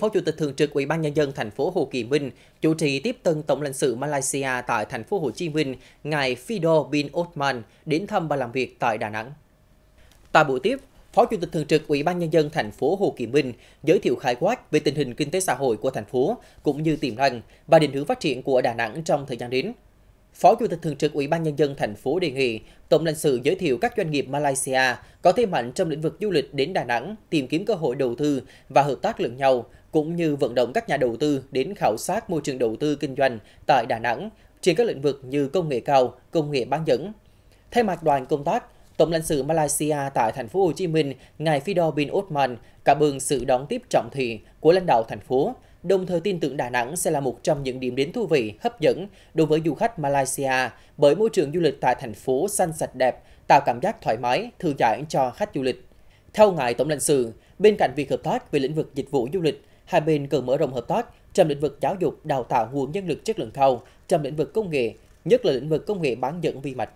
Phó Chủ tịch thường trực Ủy ban nhân dân thành phố Hồ Chí Minh chủ trì tiếp tân Tổng lãnh sự Malaysia tại thành phố Hồ Chí Minh, ngài Fido bin Osman đến thăm và làm việc tại Đà Nẵng. Tại buổi tiếp, Phó Chủ tịch thường trực Ủy ban nhân dân thành phố Hồ Chí Minh giới thiệu khái quát về tình hình kinh tế xã hội của thành phố cũng như tiềm năng và định hướng phát triển của Đà Nẵng trong thời gian đến. Phó Chủ tịch Thường trực Ủy ban Nhân dân thành phố đề nghị Tổng lãnh sự giới thiệu các doanh nghiệp Malaysia có thế mạnh trong lĩnh vực du lịch đến Đà Nẵng, tìm kiếm cơ hội đầu tư và hợp tác lẫn nhau, cũng như vận động các nhà đầu tư đến khảo sát môi trường đầu tư kinh doanh tại Đà Nẵng trên các lĩnh vực như công nghệ cao, công nghệ bán dẫn. Thay mặt đoàn công tác, Tổng lãnh sự Malaysia tại thành phố Hồ Chí Minh, ngài Fido bin Osman cảm ơn sự đón tiếp trọng thị của lãnh đạo thành phố đồng thời tin tưởng Đà Nẵng sẽ là một trong những điểm đến thú vị, hấp dẫn đối với du khách Malaysia bởi môi trường du lịch tại thành phố xanh sạch đẹp, tạo cảm giác thoải mái, thư giãn cho khách du lịch. Theo ngài Tổng lãnh sự, bên cạnh việc hợp tác về lĩnh vực dịch vụ du lịch, hai bên cần mở rộng hợp tác trong lĩnh vực giáo dục, đào tạo nguồn nhân lực chất lượng cao, trong lĩnh vực công nghệ, nhất là lĩnh vực công nghệ bán dẫn vi mạch.